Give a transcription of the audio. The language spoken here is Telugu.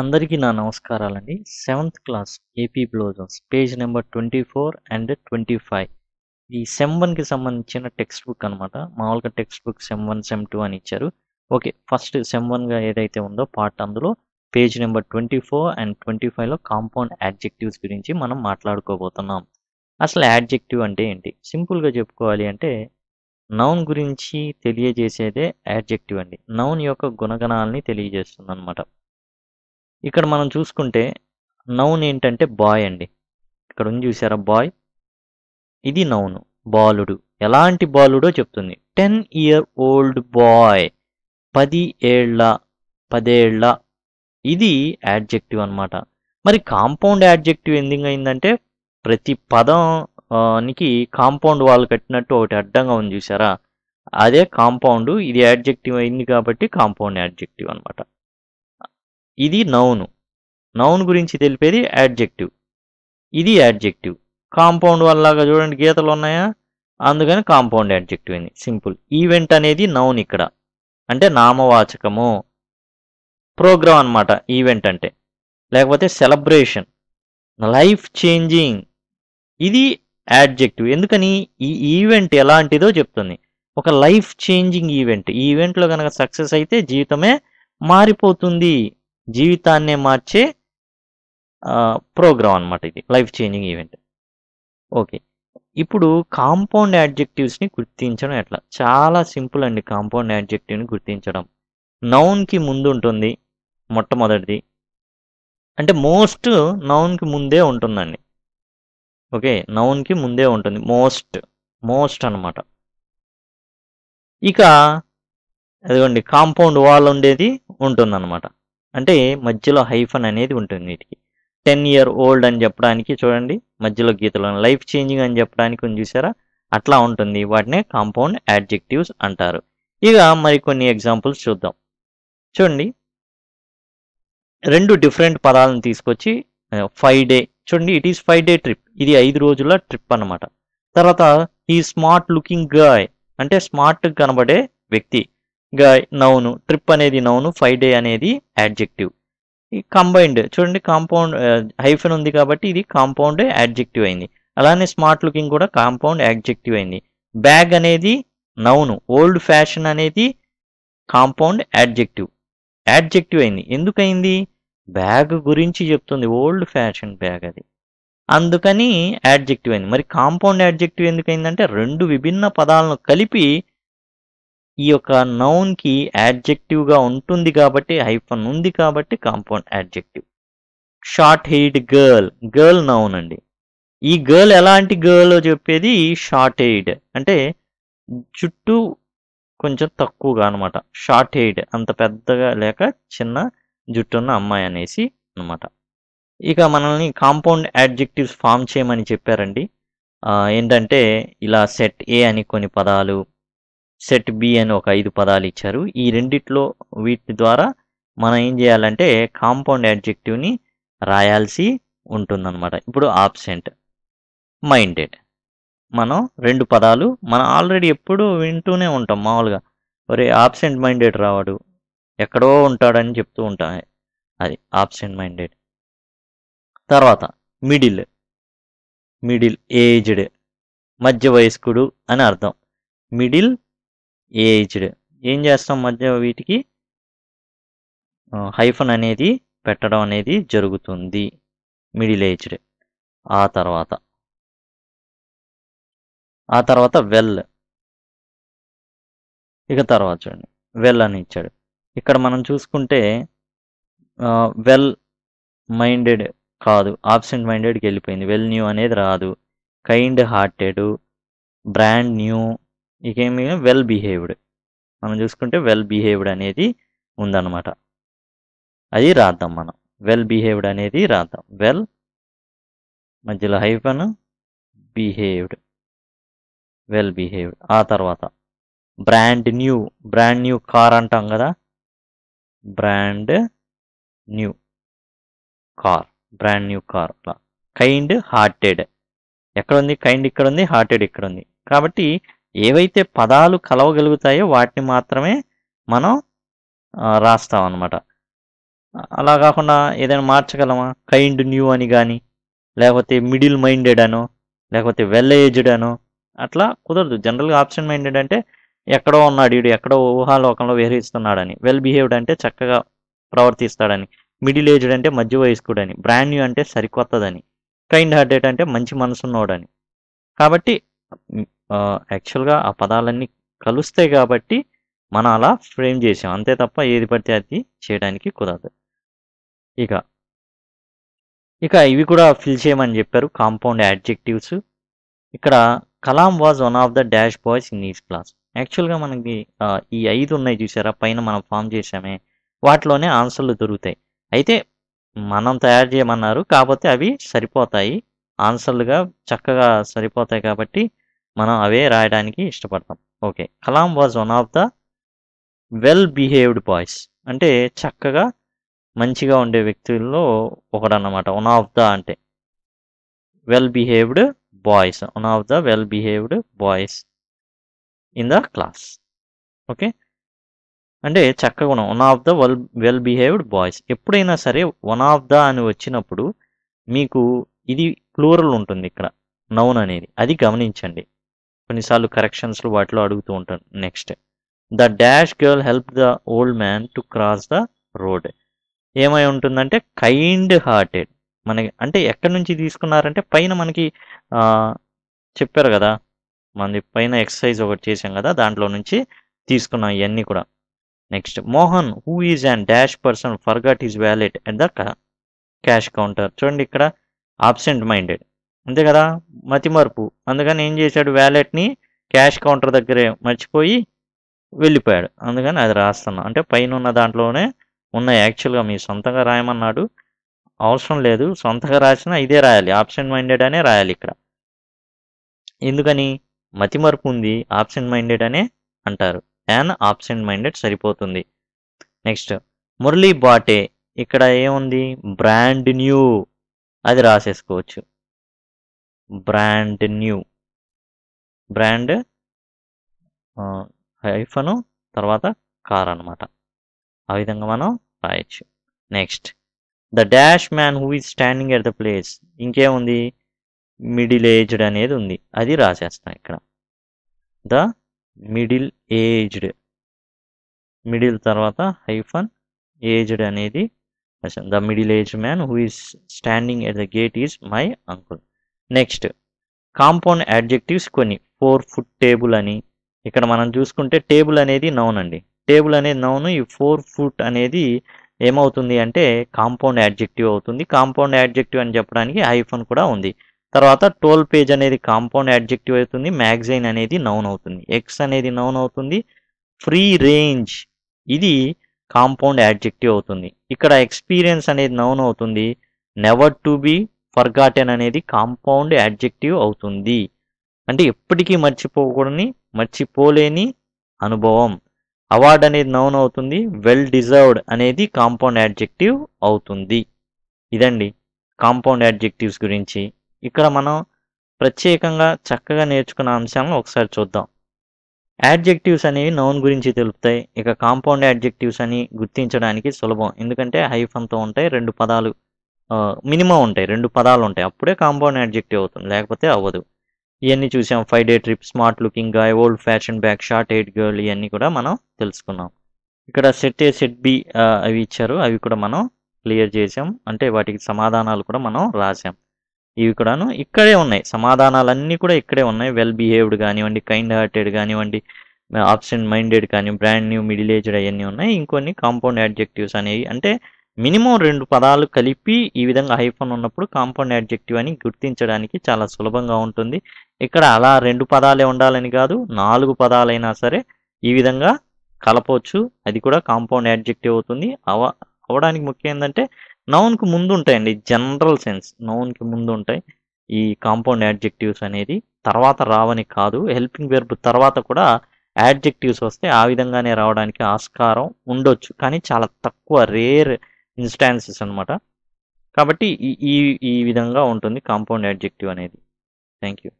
అందరికీ నా నమస్కారాలండి seventh class AP blossoms page number twenty four and twenty five ఈ సెమ్ వన్కి సంబంధించిన టెక్స్ట్ బుక్ అనమాట మామూలుగా text book sem one sem two అని ఇచ్చారు ఓకే ఫస్ట్ సెమ్ వన్గా ఏదైతే ఉందో పార్ట్ అందులో page number twenty four and twenty ఫైవ్లో కాంపౌండ్ యాడ్జెక్టివ్స్ గురించి మనం మాట్లాడుకోబోతున్నాం అసలు యాడ్జెక్టివ్ అంటే ఏంటి సింపుల్గా చెప్పుకోవాలి అంటే నౌన్ గురించి తెలియజేసేదే యాడ్జెక్టివ్ అండి నౌన్ యొక్క గుణగణాలని తెలియజేస్తుంది అనమాట ఇక్కడ మనం చూసుకుంటే నౌన్ ఏంటంటే బాయ్ అండి ఇక్కడ ఉంది చూసారా బాయ్ ఇది నౌను బాలుడు ఎలాంటి బాలుడో చెప్తుంది టెన్ ఇయర్ ఓల్డ్ బాయ్ పది ఏళ్ళ పదేళ్ళ ఇది యాడ్జెక్టివ్ అనమాట మరి కాంపౌండ్ యాడ్జెక్టివ్ ఎందుకు అయిందంటే ప్రతి పదంనికి కాంపౌండ్ వాళ్ళు కట్టినట్టు ఒకటి అడ్డంగా ఉంది చూసారా అదే కాంపౌండ్ ఇది యాడ్జెక్టివ్ అయింది కాబట్టి కాంపౌండ్ యాడ్జెక్టివ్ అనమాట ఇది నౌను నౌన్ గురించి తెలిపేది యాడ్జెక్టివ్ ఇది యాడ్జెక్టివ్ కాంపౌండ్ వల్లగా చూడండి గీతలు ఉన్నాయా అందుకని కాంపౌండ్ యాడ్జెక్టివ్ అయింది సింపుల్ ఈవెంట్ అనేది నౌన్ ఇక్కడ అంటే నామవాచకము ప్రోగ్రామ్ అనమాట ఈవెంట్ అంటే లేకపోతే సెలబ్రేషన్ లైఫ్ చేంజింగ్ ఇది యాడ్జెక్టివ్ ఎందుకని ఈ ఈవెంట్ ఎలాంటిదో చెప్తుంది ఒక లైఫ్ చేంజింగ్ ఈవెంట్ ఈవెంట్లో కనుక సక్సెస్ అయితే జీవితమే మారిపోతుంది జీవితాన్నే మార్చే ప్రోగ్రామ్ అనమాట ఇది లైఫ్ చేంజింగ్ ఈవెంట్ ఓకే ఇప్పుడు కాంపౌండ్ యాడ్జెక్టివ్స్ని గుర్తించడం ఎట్లా చాలా సింపుల్ అండి కాంపౌండ్ యాడ్జెక్టివ్ని గుర్తించడం నౌన్కి ముందు ఉంటుంది మొట్టమొదటిది అంటే మోస్ట్ నౌన్కి ముందే ఉంటుందండి ఓకే నౌన్కి ముందే ఉంటుంది మోస్ట్ మోస్ట్ అనమాట ఇక అదిగోండి కాంపౌండ్ వాల్ ఉండేది ఉంటుందన్నమాట అంటే మధ్యలో హైఫన్ అనేది ఉంటుంది వీటికి టెన్ ఇయర్ ఓల్డ్ అని చెప్పడానికి చూడండి మధ్యలో గీతలో లైఫ్ చేంజింగ్ అని చెప్పడానికి చూసారా అట్లా ఉంటుంది వాటినే కాంపౌండ్ యాడ్జెక్టివ్స్ అంటారు ఇక మరికొన్ని ఎగ్జాంపుల్స్ చూద్దాం చూడండి రెండు డిఫరెంట్ పదాలను తీసుకొచ్చి ఫైవ్ డే చూడండి it is five day trip ఇది ఐదు రోజుల ట్రిప్ అనమాట తర్వాత ఈ స్మార్ట్ లుకింగ్ గాయ్ అంటే స్మార్ట్ కనబడే వ్యక్తి గా నౌను ట్రిప్ అనేది నౌను ఫైవ్ డే అనేది యాడ్జెక్టివ్ ఈ కంబైన్డ్ చూడండి కాంపౌండ్ హైఫెన్ ఉంది కాబట్టి ఇది కాంపౌండ్ యాడ్జెక్టివ్ అయింది అలానే స్మార్ట్ లుకింగ్ కూడా కాంపౌండ్ యాడ్జెక్టివ్ అయింది బ్యాగ్ అనేది నౌను ఓల్డ్ ఫ్యాషన్ అనేది కాంపౌండ్ యాడ్జెక్టివ్ యాడ్జెక్టివ్ అయింది ఎందుకైంది బ్యాగ్ గురించి చెప్తుంది ఓల్డ్ ఫ్యాషన్ బ్యాగ్ అది అందుకని యాడ్జెక్టివ్ అయింది మరి కాంపౌండ్ యాడ్జెక్టివ్ ఎందుకైందంటే రెండు విభిన్న పదాలను కలిపి ఈ యొక్క నౌన్కి యాడ్జెక్టివ్గా ఉంటుంది కాబట్టి హైఫన్ ఉంది కాబట్టి compound adjective short haired girl girl noun అండి ఈ గర్ల్ ఎలాంటి గర్ల్ చెప్పేది షార్ట్ హెయిడ్ అంటే చుట్టూ కొంచెం తక్కువగా అనమాట షార్ట్ హెయిడ్ అంత పెద్దగా లేక చిన్న జుట్టున్న అమ్మాయి అనేసి అనమాట ఇక మనల్ని కాంపౌండ్ యాడ్జెక్టివ్స్ ఫామ్ చేయమని చెప్పారండి ఏంటంటే ఇలా సెట్ ఏ అని కొన్ని పదాలు సెట్ బి అని ఒక ఐదు పదాలు ఇచ్చారు ఈ రెండిట్లో వీటి ద్వారా మనం ఏం చేయాలంటే కాంపౌండ్ యాడ్జెక్టివ్ని రాయాల్సి ఉంటుందన్నమాట ఇప్పుడు ఆబ్సెంట్ మైండెడ్ మనం రెండు పదాలు మనం ఆల్రెడీ ఎప్పుడూ వింటూనే ఉంటాం మామూలుగా ఒరే ఆబ్సెంట్ మైండెడ్ రావాడు ఎక్కడో ఉంటాడని చెప్తూ ఉంటాం అది ఆబ్సెంట్ మైండెడ్ తర్వాత మిడిల్ మిడిల్ ఏజ్డ్ మధ్య వయస్కుడు అని అర్థం మిడిల్ ఏహెచ్డ్ ఏం చేస్తాం మధ్య వీటికి హైఫన్ అనేది పెట్టడం అనేది జరుగుతుంది మిడిల్ ఏజ్డ్ ఆ తర్వాత ఆ తర్వాత వెల్ ఇక తర్వాత చూడండి వెల్ అని ఇచ్చాడు ఇక్కడ మనం చూసుకుంటే వెల్ మైండెడ్ కాదు ఆబ్సెంట్ మైండెడ్కి వెళ్ళిపోయింది వెల్ న్యూ అనేది రాదు కైండ్ హార్టెడ్ బ్రాండ్ న్యూ ఇక ఏమి వెల్ బిహేవ్డ్ మనం చూసుకుంటే వెల్ బిహేవ్డ్ అనేది ఉందన్నమాట అది రాద్దాం మనం వెల్ బిహేవ్డ్ అనేది రాద్దాం వెల్ మధ్యలో హైఫన్ బిహేవ్డ్ వెల్ బిహేవ్డ్ ఆ తర్వాత brand new brand new car అంటాం కదా brand new car brand new car kind hearted ఎక్కడ ఉంది కైండ్ ఇక్కడ ఉంది హార్టెడ్ ఇక్కడ ఉంది కాబట్టి ఏవైతే పదాలు కలవగలుగుతాయో వాటిని మాత్రమే మనం రాస్తాం అనమాట అలా కాకుండా ఏదైనా మార్చగలమా కైండ్ న్యూ అని కానీ లేకపోతే మిడిల్ మైండెడ్ అనో లేకపోతే వెల్ ఏజ్డ్ అనో అట్లా కుదరదు జనరల్గా ఆప్షన్ మైండెడ్ అంటే ఎక్కడో ఉన్నాడు వీడు ఎక్కడో ఊహాలోకంలో విహరిస్తున్నాడని వెల్ బిహేవ్డ్ అంటే చక్కగా ప్రవర్తిస్తాడని మిడిల్ ఏజ్డ్ అంటే మధ్య వయస్కుడని బ్రాండ్ న్యూ అంటే సరికొత్తదని కైండ్ హార్టెడ్ అంటే మంచి మనసున్నోడని కాబట్టి యాక్చువల్గా ఆ పదాలన్నీ కలుస్తాయి కాబట్టి మనం అలా ఫ్రేమ్ చేసాం అంతే తప్ప ఏది పడితే అది చేయడానికి కుదరదు ఇక ఇక ఇవి కూడా ఫిల్ చేయమని చెప్పారు కాంపౌండ్ యాడ్జెక్టివ్స్ ఇక్కడ Kalam was one of the dash boys in his class యాక్చువల్గా మనకి ఈ ఐదు ఉన్నాయి చూసారా పైన మనం ఫామ్ చేసామే వాటిలోనే ఆన్సర్లు దొరుకుతాయి అయితే మనం తయారు చేయమన్నారు కాకపోతే అవి సరిపోతాయి ఆన్సర్లుగా చక్కగా సరిపోతాయి కాబట్టి మనం అవే రాయడానికి ఇష్టపడతాం okay Kalam was one of the well behaved boys అంటే చక్కగా మంచిగా ఉండే వ్యక్తుల్లో ఒకడన్నమాట వన్ ఆఫ్ ద అంటే well behaved boys one of the well behaved boys in the class okay అంటే చక్కగా ఉన్నాం one of the well well behaved boys ఎప్పుడైనా సరే వన్ ఆఫ్ ద అని వచ్చినప్పుడు మీకు ఇది ప్లూరల్ ఉంటుంది ఇక్కడ నౌన్ అనేది అది గమనించండి కొన్నిసార్లు కరెక్షన్స్లో వాటిలో అడుగుతూ ఉంటాను next the dash girl help the old man to cross the road ఏమై ఉంటుందంటే కైండ్ హార్టెడ్ మనకి అంటే ఎక్కడి నుంచి తీసుకున్నారంటే పైన మనకి చెప్పారు కదా మనది పైన ఎక్సర్సైజ్ ఒకటి చేసాం కదా దాంట్లో నుంచి తీసుకున్నాం ఇవన్నీ కూడా next Mohan who is and dash person forgot his wallet at the cash counter చూడండి ఇక్కడ ఆబ్సెంట్ మైండెడ్ అంతే కదా మతిమరుపు అందుకని ఏం చేశాడు వ్యాలెట్ని క్యాష్ కౌంటర్ దగ్గరే మర్చిపోయి వెళ్ళిపోయాడు అందుకని అది రాస్తున్నా అంటే పైన ఉన్న దాంట్లోనే ఉన్న యాక్చువల్గా మీ సొంతంగా రాయమన్నాడు అవసరం లేదు సొంతగా రాసినా ఇదే రాయాలి ఆబ్సెంట్ మైండెడ్ అనే రాయాలి ఇక్కడ ఎందుకని మతిమరుపు ఉంది ఆబ్సెంట్ మైండెడ్ అనే అంటారు యాన్ ఆబ్సెంట్ మైండెడ్ సరిపోతుంది నెక్స్ట్ మురళీ బాటే ఇక్కడ ఏముంది బ్రాండ్ న్యూ అది రాసేసుకోవచ్చు బ్రాండ్ న్యూ బ్రాండ్ హైఫను తర్వాత కార్ అనమాట ఆ విధంగా మనం రాయొచ్చు next the dash man who is standing at the place ఇంకేముంది మిడిల్ ఏజ్డ్ అనేది ఉంది అది రాసేస్తాం ఇక్కడ ద మిడిల్ ఏజ్డ్ మిడిల్ తర్వాత హైఫన్ ఏజ్డ్ అనేది the middle age man who is standing at the gate is my uncle next compound adjectives కొన్ని ఫోర్ ఫుట్ టేబుల్ అని ఇక్కడ మనం చూసుకుంటే టేబుల్ అనేది నౌన్ అండి టేబుల్ అనేది నౌన్ ఈ ఫోర్ ఫుట్ అనేది ఏమవుతుంది అంటే కాంపౌండ్ యాడ్జెక్టివ్ అవుతుంది కాంపౌండ్ యాడ్జెక్టివ్ అని చెప్పడానికి ఐఫోన్ కూడా ఉంది తర్వాత టోల్ పేజ్ అనేది కాంపౌండ్ యాడ్జెక్టివ్ అవుతుంది మ్యాగజైన్ అనేది నౌన్ అవుతుంది ఎక్స్ అనేది నౌన్ అవుతుంది ఫ్రీ రేంజ్ ఇది కాంపౌండ్ యాడ్జెక్టివ్ అవుతుంది ఇక్కడ ఎక్స్పీరియన్స్ అనేది నౌన్ అవుతుంది నెవర్ టు బి ఫర్గాటెన్ అనేది కాంపౌండ్ యాడ్జెక్టివ్ అవుతుంది అంటే ఎప్పటికీ మర్చిపోకూడని మర్చిపోలేని అనుభవం అవార్డ్ అనేది నౌన్ అవుతుంది వెల్ డిజర్వ్డ్ అనేది కాంపౌండ్ యాడ్జెక్టివ్ అవుతుంది ఇదండి కాంపౌండ్ యాడ్జెక్టివ్స్ గురించి ఇక్కడ మనం ప్రత్యేకంగా చక్కగా నేర్చుకున్న అంశాలను ఒకసారి చూద్దాం యాడ్జెక్టివ్స్ అనేవి నౌన్ గురించి తెలుపుతాయి ఇక కాంపౌండ్ యాడ్జెక్టివ్స్ అని గుర్తించడానికి సులభం ఎందుకంటే హైఫన్తో ఉంటాయి రెండు పదాలు మినిమం ఉంటాయి రెండు పదాలు ఉంటాయి అప్పుడే కాంపౌండ్ యాడ్జెక్టివ్ అవుతుంది లేకపోతే అవ్వదు ఇవన్నీ చూసాం five day trip smart looking guy old fashion bag short haired girl ఇవన్నీ కూడా మనం తెలుసుకున్నాం ఇక్కడ సెట్ ఏ సెట్ బి అవి ఇచ్చారు అవి కూడా మనం క్లియర్ చేసాం అంటే వాటికి సమాధానాలు కూడా మనం రాసాం ఇవి కూడాను ఇక్కడే ఉన్నాయి సమాధానాలన్నీ కూడా ఇక్కడే ఉన్నాయి వెల్ బిహేవ్డ్ కానివ్వండి కైండ్ హార్టెడ్ కానివ్వండి ఆప్షన్ మైండెడ్ కానీ బ్రాండ్ న్యూ మిడిల్ ఏజ్డ్ అవన్నీ ఉన్నాయి ఇంకొన్ని కాంపౌండ్ యాడ్జెక్టివ్స్ అనేవి అంటే మినిమం రెండు పదాలు కలిపి ఈ విధంగా హైఫన్ ఉన్నప్పుడు కాంపౌండ్ యాడ్జెక్టివ్ అని గుర్తించడానికి చాలా సులభంగా ఉంటుంది ఇక్కడ అలా రెండు పదాలే ఉండాలని కాదు నాలుగు పదాలైనా సరే ఈ విధంగా కలపవచ్చు అది కూడా కాంపౌండ్ యాడ్జెక్టివ్ అవుతుంది అవ అవడానికి ముఖ్యం ఏంటంటే నౌన్కి ముందు ఉంటాయండి జనరల్ సెన్స్ నౌన్కి ముందు ఉంటాయి ఈ కాంపౌండ్ యాడ్జెక్టివ్స్ అనేది తర్వాత రావని కాదు హెల్పింగ్ వెర్బ్ తర్వాత కూడా యాడ్జెక్టివ్స్ వస్తే ఆ విధంగానే రావడానికి ఆస్కారం ఉండొచ్చు కానీ చాలా తక్కువ రేర్ ఇన్స్టాన్సెస్ అనమాట కాబట్టి ఈ ఈ విధంగా ఉంటుంది కాంపౌండ్ యాడ్జెక్టివ్ అనేది థ్యాంక్ యూ